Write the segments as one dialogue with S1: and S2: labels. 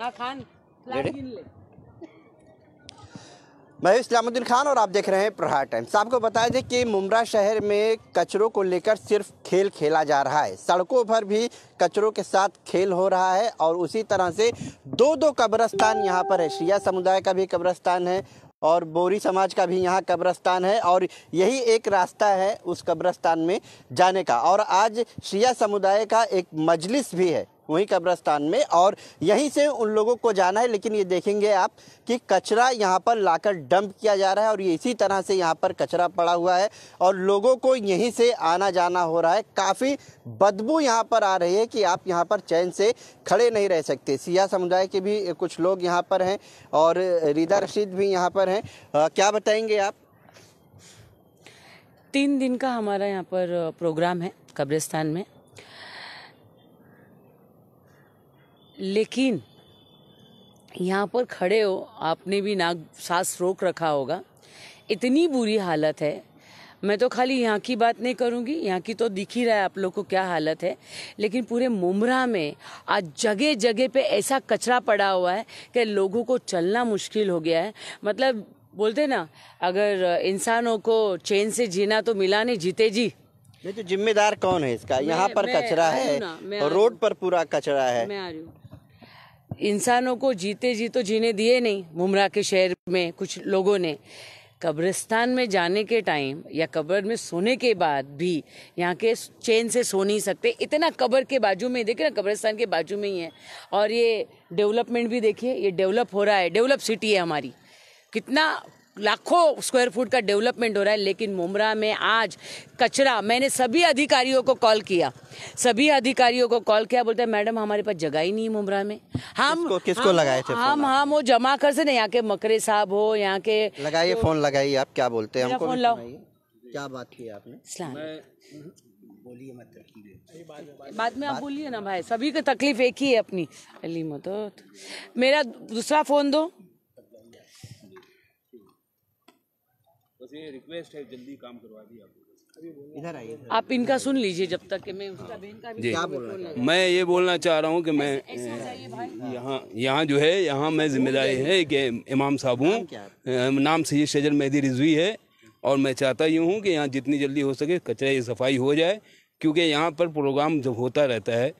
S1: हाँ,
S2: मैं इस्लामुद्दीन खान और आप देख रहे हैं प्रहार टाइम्स आपको बता दें कि मुमरा शहर में कचरों को लेकर सिर्फ खेल खेला जा रहा है सड़कों पर भी कचरों के साथ खेल हो रहा है और उसी तरह से दो दो कब्रस्तान यहाँ पर है शिया समुदाय का भी कब्रस्तान है और बोरी समाज का भी यहाँ कब्रस्तान है और यही एक रास्ता है उस कब्रस्तान में जाने का और आज शिया समुदाय का एक मजलिस भी है वहीं कब्रस्तान में और यहीं से उन लोगों को जाना है लेकिन ये देखेंगे आप कि कचरा यहाँ पर लाकर डंप किया जा रहा है और ये इसी तरह से यहाँ पर कचरा पड़ा हुआ है और लोगों को यहीं से आना जाना हो रहा है काफ़ी बदबू यहाँ पर आ रही है कि आप यहाँ पर चैन से खड़े नहीं रह सकते सिया समुदाय के भी कुछ लोग यहाँ पर हैं और रिदा रशीद भी यहाँ पर हैं क्या बताएंगे आप
S1: तीन दिन का हमारा यहाँ पर प्रोग्राम है कब्रिस्तान में लेकिन यहाँ पर खड़े हो आपने भी नाक सांस रोक रखा होगा इतनी बुरी हालत है मैं तो खाली यहाँ की बात नहीं करूँगी यहाँ की तो दिख ही रहा है आप लोग को क्या हालत है लेकिन पूरे मुमरा में आज जगह जगह पे ऐसा कचरा पड़ा हुआ है कि लोगों को चलना मुश्किल हो गया है मतलब बोलते ना अगर इंसानों को चैन से जीना तो मिला नहीं जीते जी नहीं तो
S2: जिम्मेदार कौन है इसका यहाँ पर कचरा है रोड
S1: पर पूरा कचरा है मैं आ रही हूँ इंसानों को जीते जी तो जीने दिए नहीं मुमरा के शहर में कुछ लोगों ने कब्रिस्तान में जाने के टाइम या कब्र में सोने के बाद भी यहाँ के चैन से सो नहीं सकते इतना कब्र के बाजू में देखिए ना कब्रिस्तान के बाजू में ही है और ये डेवलपमेंट भी देखिए ये डेवलप हो रहा है डेवलप सिटी है हमारी कितना लाखों स्क्वायर फुट का डेवलपमेंट हो रहा है लेकिन मुमरा में आज कचरा मैंने सभी अधिकारियों को कॉल किया सभी अधिकारियों को कॉल किया बोलते हैं मैडम हमारे पास जगह ही नहीं है मुमरा में हम किसको, किसको हम, लगाए थे हम हम वो जमा कर से ना यहाँ के मकरे साहब हो यहाँ के लगाइए तो, फोन
S2: लगाइए आप क्या बोलते हैं फोन लाओ
S1: क्या बात की आपने बोलिए मत तकलीफ बाद में आप बोलिए ना भाई सभी को तकलीफ एक ही है अपनी अली मदद मेरा दूसरा फोन दो
S3: बस ये रिक्वेस्ट है
S2: जल्दी काम करवा दिए
S1: आप इधर आइए आप इनका सुन लीजिए जब तक कि मैं उसका बहन हाँ। का भी क्या बोल मैं ये बोलना चाह रहा हूँ कि मैं यहाँ यहाँ जो है यहाँ मैं जिम्मेदारी है कि इमाम साहब हूँ नाम सैद शजर मेहदी रिजवी है और मैं चाहता यूँ हूँ कि यहाँ जितनी जल्दी हो सके कचरे की सफाई हो जाए क्योंकि यहाँ पर प्रोग्राम जब होता रहता है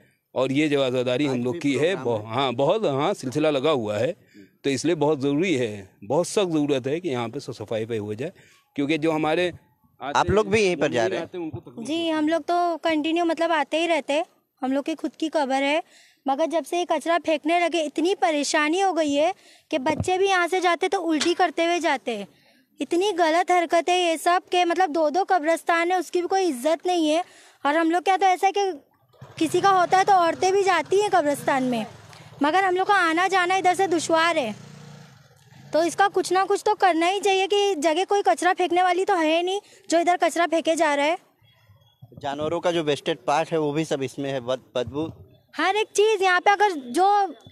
S1: और ये जो आज़ादारी हम लोग की है हाँ बहुत हाँ सिलसिला लगा हुआ है तो इसलिए बहुत ज़रूरी है बहुत सख्त ज़रूरत है कि यहाँ पे सफाई पे हो जाए क्योंकि जो हमारे आप लोग भी यहीं पर जा रहे
S4: हैं जी हम लोग तो कंटिन्यू मतलब आते ही रहते हम लोग की खुद की खबर है मगर जब से ये कचरा फेंकने लगे इतनी परेशानी हो गई है कि बच्चे भी यहाँ से जाते तो उल्टी करते हुए जाते हैं इतनी गलत हरकत है ये सब के मतलब दो दो कब्रस्तान है उसकी भी कोई इज्जत नहीं है और हम लोग क्या तो ऐसा है कि किसी का होता है तो औरतें भी जाती हैं कब्रस्तान में मगर हम लोग का आना जाना इधर से दुशवार है तो इसका कुछ ना कुछ तो करना ही चाहिए कि जगह कोई कचरा फेंकने वाली तो है नहीं जो इधर कचरा फेंके जा रहा है
S2: जानवरों का जो वेस्टेड पार्ट है वो भी सब इसमें है बदबू
S4: हर एक चीज़ यहाँ पे अगर जो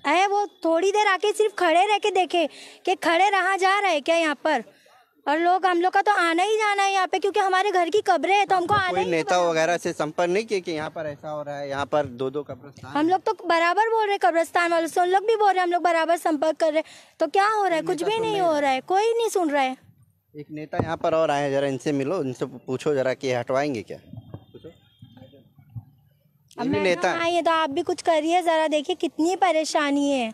S4: है वो थोड़ी देर आके सिर्फ खड़े रह के देखे कि खड़े रहा जा रहा है क्या यहाँ पर और लोग हम लोग का तो आना ही जाना है यहाँ पे क्योंकि हमारे घर की कब्रें है तो हमको आना कोई ही
S2: नेता वगैरह से संपर्क नहीं किया कि यहाँ पर ऐसा हो रहा है यहाँ पर दो दो कब्रस्तान
S4: हम लोग तो बराबर बोल रहे कब्रस्तान वालों से उन लोग भी बोल रहे हैं हम लोग बराबर संपर्क कर रहे हैं तो क्या हो रहा है कुछ भी नहीं हो रहा है कोई नहीं सुन रहा है
S2: एक नेता यहाँ पर और आए जरा इनसे मिलो इनसे पूछो जरा की हटवाएंगे क्या
S4: नेता आइए तो आप भी कुछ करिए जरा देखिए कितनी परेशानी है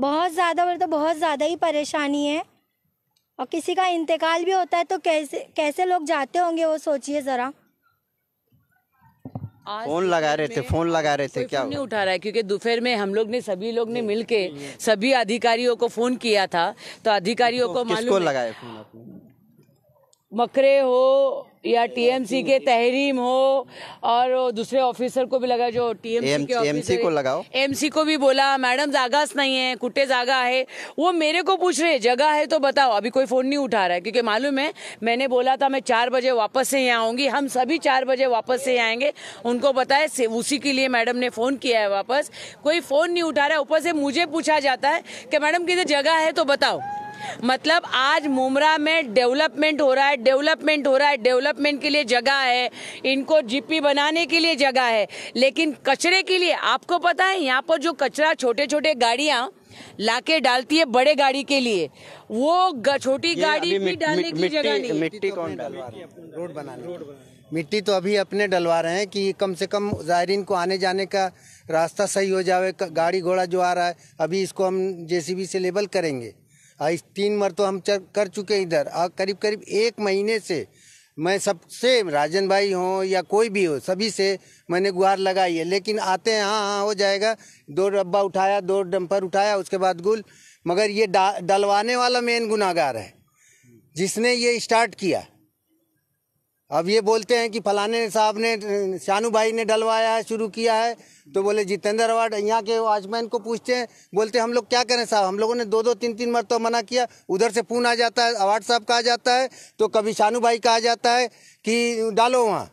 S4: बहुत ज़्यादा बोले मतलब तो बहुत ज़्यादा ही परेशानी है और किसी का इंतकाल भी होता है तो कैसे कैसे लोग जाते होंगे वो सोचिए ज़रा
S2: तो फोन लगा रहे थे फोन लगा रहे थे क्या नहीं
S1: उठा रहा है क्योंकि दोपहर में हम लोग ने सभी लोग ने मिलके सभी अधिकारियों को फोन किया था तो अधिकारियों तो को मालूम लगाया मकरे हो या टीएमसी के तहरीम हो और दूसरे ऑफिसर को भी लगा जो टीएमसी के एमसी को लगाओ एमसी को भी बोला मैडम जागा नहीं है कुटे जागा है वो मेरे को पूछ रहे जगह है तो बताओ अभी कोई फोन नहीं उठा रहा है क्योंकि मालूम है मैंने बोला था मैं चार बजे वापस से यहाँ आऊंगी हम सभी चार बजे वापस से आएंगे उनको बताया उसी के लिए मैडम ने फोन किया है वापस कोई फोन नहीं उठा रहा है ऊपर से मुझे पूछा जाता है कि मैडम किसी जगह है तो बताओ मतलब आज मुमरा में डेवलपमेंट हो रहा है डेवलपमेंट हो रहा है डेवलपमेंट के लिए जगह है इनको जीपी बनाने के लिए जगह है लेकिन कचरे के लिए आपको पता है यहाँ पर जो कचरा छोटे छोटे गाड़िया लाके डालती है बड़े गाड़ी के लिए वो छोटी गाड़ी भी डालने की जगह नहीं
S3: मिट्टी कौन तो रोड बनाने मिट्टी तो अभी अपने डलवा रहे हैं कि कम से कम ज़ायरीन को आने जाने का रास्ता सही हो जाए गाड़ी घोड़ा जो आ रहा है अभी इसको हम जेसीबी से लेबल करेंगे आज तीन मर तो हम कर चुके हैं इधर और करीब करीब एक महीने से मैं सबसे राजन भाई हों या कोई भी हो सभी से मैंने गुहार लगाई है लेकिन आते हैं हाँ हाँ हो जाएगा दो डब्बा उठाया दो डंपर उठाया उसके बाद गुल मगर ये डा डलवाने वाला मेन गुनागार है जिसने ये स्टार्ट किया अब ये बोलते हैं कि फलाने साहब ने शानू भाई ने डलवाया है शुरू किया है तो बोले जितेंद्र अवार्ड यहाँ के वॉचमैन को पूछते हैं बोलते हैं हम लोग क्या करें साहब हम लोगों ने दो दो तीन तीन मरतब मना किया उधर से फोन आ जाता है अवार्ड साहब का आ जाता है तो कभी शानू भाई का आ जाता है कि डालो वहाँ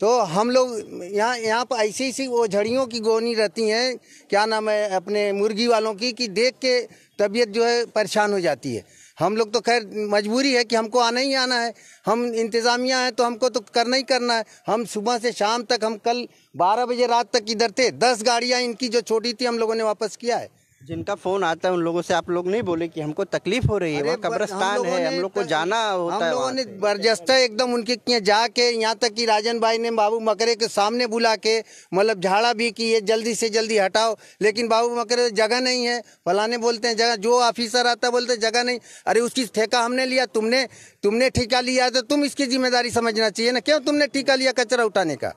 S3: तो हम लोग यहाँ यहाँ पर ऐसी ऐसी वो झड़ियों की गोनी रहती हैं क्या नाम है अपने मुर्गी वालों की कि देख के तबीयत जो है परेशान हो जाती है हम लोग तो खैर मजबूरी है कि हमको आना ही आना है हम इंतज़ामिया हैं तो हमको तो करना ही करना है हम सुबह से शाम तक हम कल बारह बजे रात तक इधर थे दस गाड़ियाँ इनकी जो छोटी थी हम लोगों ने वापस किया है
S2: जिनका फोन आता है उन लोगों से आप लोग नहीं बोले कि हमको तकलीफ हो रही है वहाँ कब्रस्तान है हम लोग को जाना होता हम है लोगों ने
S3: बर्जस्ता एकदम उनके जाके यहाँ तक कि राजन भाई ने बाबू मकरे के सामने बुला के मतलब झाड़ा भी कि ये जल्दी से जल्दी हटाओ लेकिन बाबू मकरे जगह नहीं है फलाने बोलते हैं जगह जो ऑफिसर आता बोलते जगह नहीं अरे उसकी ठेका हमने लिया तुमने तुमने ठेका लिया तो तुम इसकी जिम्मेदारी समझना चाहिए ना क्यों तुमने ठीका लिया कचरा उठाने का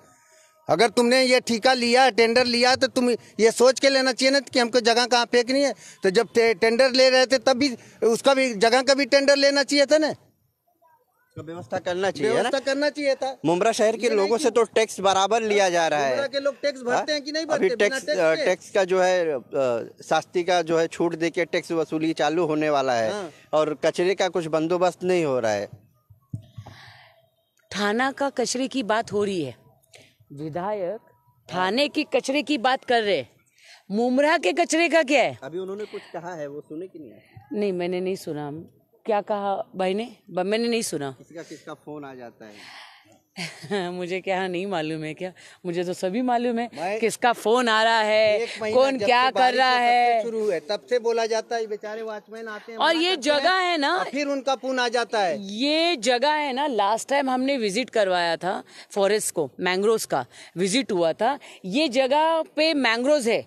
S3: अगर तुमने ये ठीका लिया है टेंडर लिया है तो तुम ये सोच के लेना चाहिए ना कि हमको जगह कहाँ फेंकनी है तो जब टेंडर ले रहे थे तब भी उसका भी जगह का भी टेंडर लेना चाहिए था ना
S2: व्यवस्था करना चाहिए व्यवस्था
S3: करना चाहिए था मुमरा शहर के लोगों
S2: से तो टैक्स बराबर लिया जा रहा है के लोग
S3: टैक्स हाँ? भरते हैं कि नहीं भरते टैक्स टैक्स
S2: का जो है शास्ती का जो है छूट दे के टैक्स वसूली चालू होने वाला है हाँ। और कचरे का कुछ बंदोबस्त नहीं हो रहा है
S1: थाना का कचरे की बात हो रही है विधायक थाने की कचरे की बात कर रहे मुमरा के कचरे का क्या है
S2: अभी उन्होंने कुछ कहा है वो सुने की नहीं
S1: नहीं मैंने नहीं सुना क्या कहा भाई ने मैंने नहीं सुना
S2: किसका किसका फोन आ जाता है
S1: मुझे क्या नहीं मालूम है क्या मुझे तो सभी मालूम है किसका फोन आ रहा है कौन क्या कर रहा है शुरू
S2: है तब से बोला जाता
S3: है बेचारे वॉचमैन आते हैं और ये जगह है ना
S1: फिर उनका फोन आ जाता है ये जगह है ना लास्ट टाइम हमने विजिट करवाया था फॉरेस्ट को मैंग्रोव का विजिट हुआ था ये जगह पे मैंग्रोव है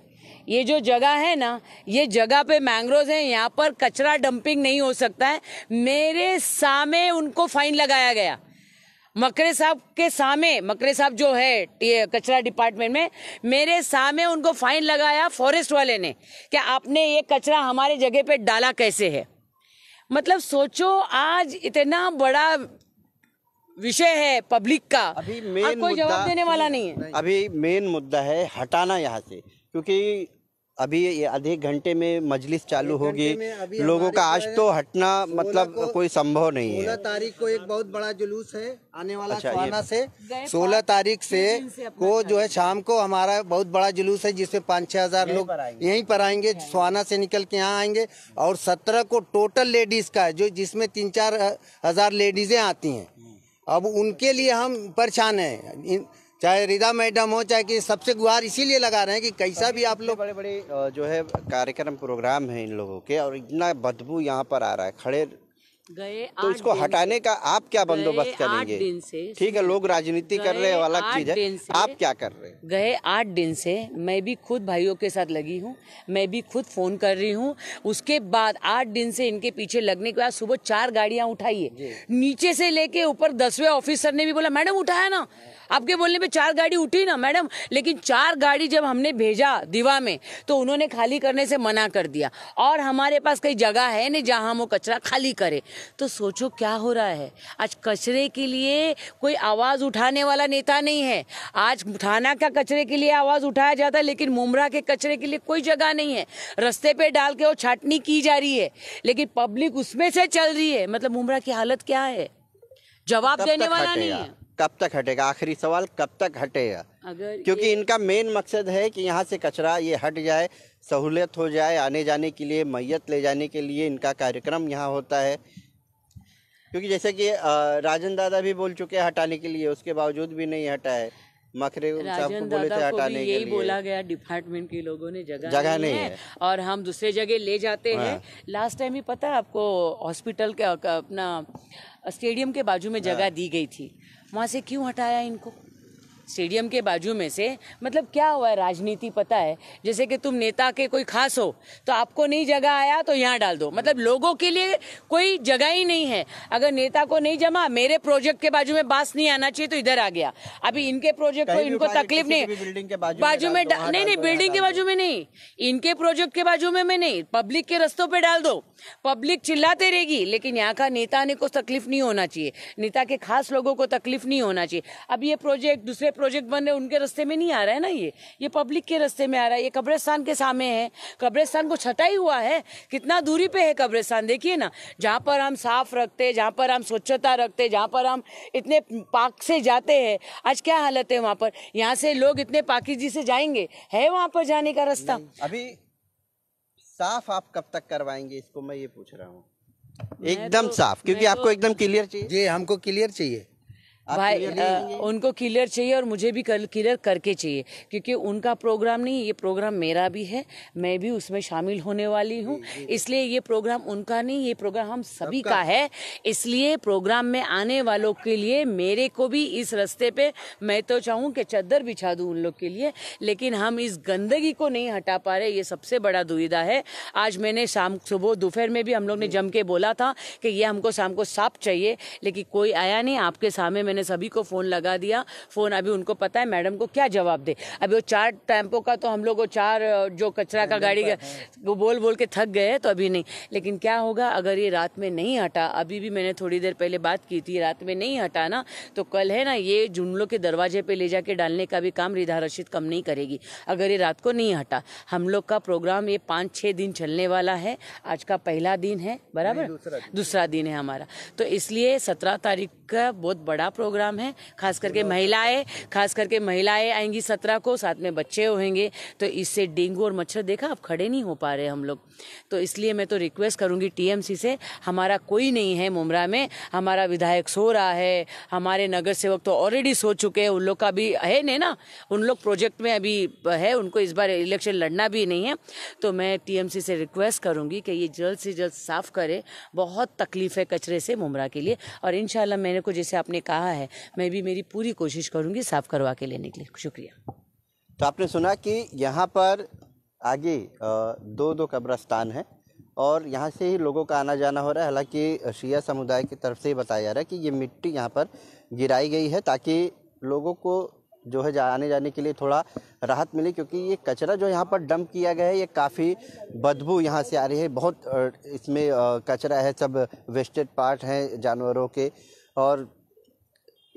S1: ये जो जगह है ना ये जगह पे मैंग्रोव है यहाँ पर कचरा डंपिंग नहीं हो सकता है मेरे सामने उनको फाइन लगाया गया मकरे साहब के सामने मकरे साहब जो है कचरा डिपार्टमेंट में मेरे सामे उनको फाइन लगाया फॉरेस्ट वाले ने कि आपने ये कचरा हमारे जगह पे डाला कैसे है मतलब सोचो आज इतना बड़ा विषय है पब्लिक का अभी मेन कोई जवाब देने वाला नहीं है
S2: अभी मेन मुद्दा है हटाना यहाँ से क्योंकि अभी ये आधे घंटे में मजलिस चालू होगी लोगों का आज तो हटना मतलब कोई संभव नहीं है सोलह
S3: तारीख को एक बहुत बड़ा जुलूस है आने वाला अच्छा, से सोलह तारीख से को जो है शाम को हमारा बहुत बड़ा जुलूस है जिसमें पाँच छह हजार लोग यहीं पर आएंगे सुहाना अच्छा। से निकल के यहाँ आएंगे और सत्रह को टोटल लेडीज का है जो जिसमें तीन चार हजार लेडीजे आती है हम्म। अब उनके लिए हम परेशान हैं चाहे रिदा मैडम हो चाहे कि सबसे गुहार इसीलिए लगा रहे हैं कि कैसा भी आप लोग
S2: बड़े बड़े जो है कार्यक्रम प्रोग्राम है इन लोगों के और इतना बदबू यहाँ पर आ रहा है खड़े
S1: गए तो इसको हटाने
S2: का आप क्या बंदोबस्त करेंगे ठीक है लोग राजनीति कर रहे हैं अलग चीज है आप क्या कर रहे
S1: हैं गए आठ दिन से मैं भी खुद भाइयों के साथ लगी हूँ मैं भी खुद फोन कर रही हूँ उसके बाद आठ दिन से इनके पीछे लगने के बाद सुबह चार गाड़ियां उठाई है नीचे से लेके ऊपर दसवें ऑफिसर ने भी बोला मैडम उठाया ना आपके बोलने पे चार गाड़ी उठी ना मैडम लेकिन चार गाड़ी जब हमने भेजा दीवा में तो उन्होंने खाली करने से मना कर दिया और हमारे पास कई जगह है नहीं जहाँ हम वो कचरा खाली करें तो सोचो क्या हो रहा है आज कचरे के लिए कोई आवाज़ उठाने वाला नेता नहीं है आज थाना का कचरे के लिए आवाज़ उठाया जाता है लेकिन मुमरा के कचरे के लिए कोई जगह नहीं है रस्ते पे डाल के वो छाटनी की जा रही है लेकिन पब्लिक उसमें से चल रही है मतलब मुमरा की हालत क्या है जवाब देने वाला नहीं है
S2: कब तक हटेगा आखिरी सवाल कब तक हटेगा अगर क्योंकि इनका मेन मकसद है कि यहाँ से कचरा ये हट जाए सहूलियत हो जाए आने जाने के लिए मैयत ले जाने के लिए इनका कार्यक्रम यहाँ होता है क्योंकि जैसे कि राजन दादा भी बोल चुके हैं हटाने के लिए उसके बावजूद भी नहीं हटा है मखरे राजन दादा को भी यही बोला गया
S1: डिपार्टमेंट के लोगों ने जगह जगह नहीं, नहीं है।, है और हम दूसरे जगह ले जाते हैं लास्ट हाँ। टाइम ही पता है आपको हॉस्पिटल का अपना स्टेडियम के बाजू में हाँ। जगह दी गई थी वहाँ से क्यों हटाया इनको स्टेडियम के बाजू में से मतलब क्या हुआ है राजनीति पता है जैसे कि तुम नेता के कोई खास हो तो आपको नहीं जगह आया तो यहाँ डाल दो मतलब लोगों के लिए कोई जगह ही नहीं है अगर नेता को नहीं जमा मेरे प्रोजेक्ट के बाजू में बास नहीं आना चाहिए तो इधर आ गया अभी हाँ। इनके प्रोजेक्ट को इनको तकलीफ नहीं
S2: बिल्डिंग के बाजू में नहीं नहीं बिल्डिंग के बाजू
S1: में नहीं इनके प्रोजेक्ट के बाजू में मैं नहीं पब्लिक के रस्तों पर डाल दो पब्लिक चिल्लाते रहेगी लेकिन यहाँ का नेता ने को तकलीफ नहीं होना चाहिए नेता के खास लोगों को तकलीफ नहीं होना चाहिए अब ये प्रोजेक्ट दूसरे प्रोजेक्ट बन रहे उनके रस्ते में नहीं आ रहा है ना ये ये पब्लिक के रस्ते में आ रहा है ये कब्रिस्तान के सामने है कब्रिस्तान को छटा ही हुआ है कितना दूरी पे है कब्रिस्तान देखिए ना जहाँ पर हम साफ रखते जहाँ पर हम स्वच्छता रखते जहाँ पर हम इतने पाक से जाते हैं आज क्या हालत है वहाँ पर यहाँ से लोग इतने पाकिजी से जाएंगे है वहाँ पर जाने का रास्ता
S2: अभी साफ आप कब तक करवाएंगे इसको मैं ये पूछ रहा हूँ
S1: एकदम तो, साफ क्योंकि आपको तो- एकदम क्लियर चाहिए जी
S2: हमको क्लियर चाहिए
S1: भाई आ, उनको क्लियर चाहिए और मुझे भी क्लियर करके चाहिए क्योंकि उनका प्रोग्राम नहीं ये प्रोग्राम मेरा भी है मैं भी उसमें शामिल होने वाली हूँ इसलिए ये प्रोग्राम उनका नहीं ये प्रोग्राम हम सभी का है इसलिए प्रोग्राम में आने वालों के लिए मेरे को भी इस रास्ते पे मैं तो चाहूँ कि चद्दर बिछा दूँ उन लोग के लिए लेकिन हम इस गंदगी को नहीं हटा पा रहे ये सबसे बड़ा दुविधा है आज मैंने शाम सुबह दोपहर में भी हम लोग ने जम के बोला था कि ये हमको शाम को साफ चाहिए लेकिन कोई आया नहीं आपके सामने मैंने सभी को फ़ोन लगा दिया फ़ोन अभी उनको पता है मैडम को क्या जवाब दे अभी वो चार टैम्पो का तो हम लोग वो चार जो कचरा का गाड़ी का वो बोल बोल के थक गए तो अभी नहीं लेकिन क्या होगा अगर ये रात में नहीं हटा अभी भी मैंने थोड़ी देर पहले बात की थी रात में नहीं हटा ना तो कल है ना ये जुमलों के दरवाजे पर ले जाके डालने का भी काम रिधा रशीद कम नहीं करेगी अगर ये रात को नहीं हटा हम लोग का प्रोग्राम ये पाँच छः दिन चलने वाला है आज का पहला दिन है बराबर दूसरा दिन है हमारा तो इसलिए सत्रह तारीख का बहुत बड़ा प्रोग्राम है खास करके महिलाएं खास करके महिलाएं आएंगी सत्रह को साथ में बच्चे होंगे तो इससे डेंगू और मच्छर देखा आप खड़े नहीं हो पा रहे हम लोग तो इसलिए मैं तो रिक्वेस्ट करूँगी टीएमसी से हमारा कोई नहीं है मुमरा में हमारा विधायक सो रहा है हमारे नगर सेवक तो ऑलरेडी सो चुके हैं उन लोग का भी है नहीं ना उन लोग प्रोजेक्ट में अभी है उनको इस बार इलेक्शन लड़ना भी नहीं है तो मैं टीएमसी से रिक्वेस्ट करूंगी कि ये जल्द से जल्द साफ करे बहुत तकलीफ है कचरे से मुमरा के लिए और इन मैंने को जैसे आपने कहा है मैं भी मेरी पूरी कोशिश करूँगी साफ़ करवा के लेने के लिए शुक्रिया
S2: तो आपने सुना कि यहाँ पर आगे दो दो कब्रस्तान है और यहाँ से ही लोगों का आना जाना हो रहा है हालांकि शिया समुदाय की तरफ से ही बताया जा रहा है कि ये मिट्टी यहाँ पर गिराई गई है ताकि लोगों को जो है आने जाने के लिए थोड़ा राहत मिले क्योंकि ये कचरा जो यहाँ पर डंप किया गया है ये काफ़ी बदबू यहाँ से आ रही है बहुत इसमें कचरा है सब वेस्टेड पार्ट हैं जानवरों के और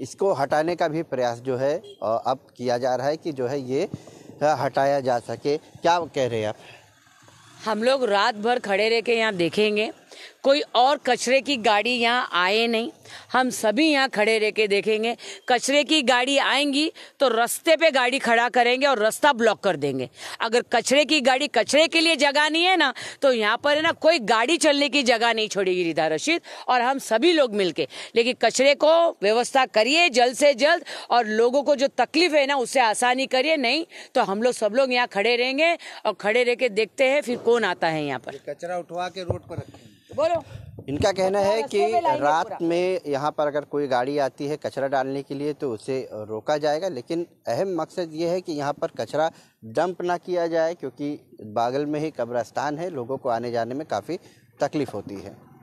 S2: इसको हटाने का भी प्रयास जो है अब किया जा रहा है कि जो है ये हटाया जा सके क्या कह रहे हैं आप
S1: हम लोग रात भर खड़े रह के यहाँ देखेंगे कोई और कचरे की गाड़ी यहाँ आए नहीं हम सभी यहाँ खड़े रह के देखेंगे कचरे की गाड़ी आएंगी तो रास्ते पे गाड़ी खड़ा करेंगे और रास्ता ब्लॉक कर देंगे अगर कचरे की गाड़ी कचरे के लिए जगह नहीं है ना तो यहाँ पर है ना कोई गाड़ी चलने की जगह नहीं छोड़ेगी रिधा रशीद और हम सभी लोग मिलके लेकिन कचरे को व्यवस्था करिए जल्द से जल्द और लोगों को जो तकलीफ है ना उससे आसानी करिए नहीं तो हम लोग सब लोग यहाँ खड़े रहेंगे और खड़े रह के देखते हैं फिर कौन आता है यहाँ पर
S2: कचरा उठवा के रोड पर रखेंगे बोलो इनका कहना है कि रात में यहाँ पर अगर कोई गाड़ी आती है कचरा डालने के लिए तो उसे रोका जाएगा लेकिन अहम मकसद ये है कि यहाँ पर कचरा डंप ना किया जाए क्योंकि बागल में ही कब्रस्तान है लोगों को आने जाने में काफ़ी तकलीफ़ होती है